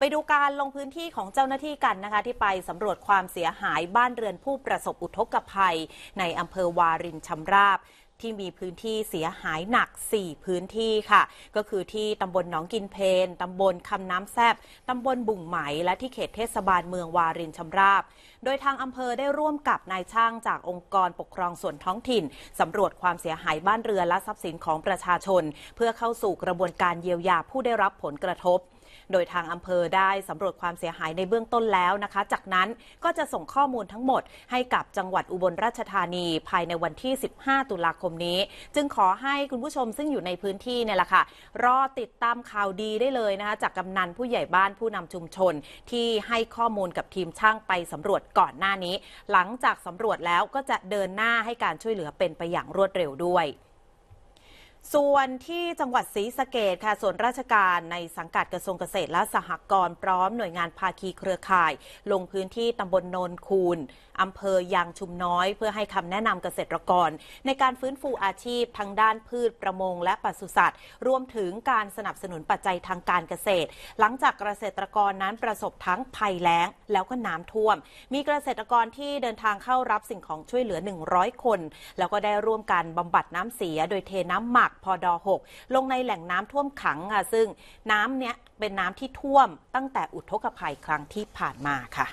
ไปดูการลงพื้นที่ของเจ้าหน้าที่กันนะคะที่ไปสำรวจความเสียหายบ้านเรือนผู้ประสบอุทกภัย ในอำเภอวารินชำราบ ที่มีพื้นที่เสียหายหนัก 4 พื้นที่ค่ะ ก็คือที่ตำบลหนองกินเพนตำบลคำน้ำแซบตำบลบุ่งไหมและที่เขตเทศบาลเมืองวารินชำราบโดยทางอำเภอได้ร่วมกับนายช่างจากองค์กรปกครองส่วนท้องถิ่นสำรวจความเสียหายบ้านเรือนและทรัพย์สินของประชาชน เพื่อเข้าสู่กระบวนการเยียวยาผู้ได้รับผลกระทบโดยทางอำเภอได้สำรวจความเสียหายในเบื้องต้นแล้วนะคะ จากนั้นก็จะส่งข้อมูลทั้งหมดให้กับจังหวัดอุบลราชธานีภายในวันที่ 15 ตุลาคมนี้ จึงขอให้คุณผู้ชมซึ่งอยู่ในพื้นที่เนี่ยแหละค่ะ รอติดตามข่าวดีได้เลยนะคะ จากกำนันผู้ใหญ่บ้านผู้นำชุมชนที่ให้ข้อมูลกับทีมช่างไปสำรวจก่อนหน้านี้ หลังจากสำรวจแล้วก็จะเดินหน้าให้การช่วยเหลือเป็นไปอย่างรวดเร็วด้วยส่วนที่จังหวัดศรีสะเกดค่ะส่วนราชการในสังกัดกระทรวงเกษตรและสหกรณ์พร้อมหน่วยงานภาคีเครือข่าย ลงพื้นที่ตำบลโนนคูนอำเภอยางชุมน้อย เพื่อให้คำแนะนำเกษตรกร ในการฟื้นฟูอาชีพทั้งด้านพืชประมงและปศุสัตว์ รวมถึงการสนับสนุนปัจจัยทางการเกษตร หลังจากเกษตรกรนั้นประสบทั้งภัยแล้ง แล้วก็น้ำท่วม มีเกษตรกรที่เดินทางเข้ารับสิ่งของช่วยเหลือ 100 คน แล้วก็ได้ร่วมกันบำบัดน้ำเสียโดยเทน้ำหมักพอด6ลงในแหล่งน้ำท่วมขังค่ะซึ่งน้ำเนี้ยเป็นน้ำที่ท่วมตั้งแต่อุทกภัยครั้งที่ผ่านมาค่ะ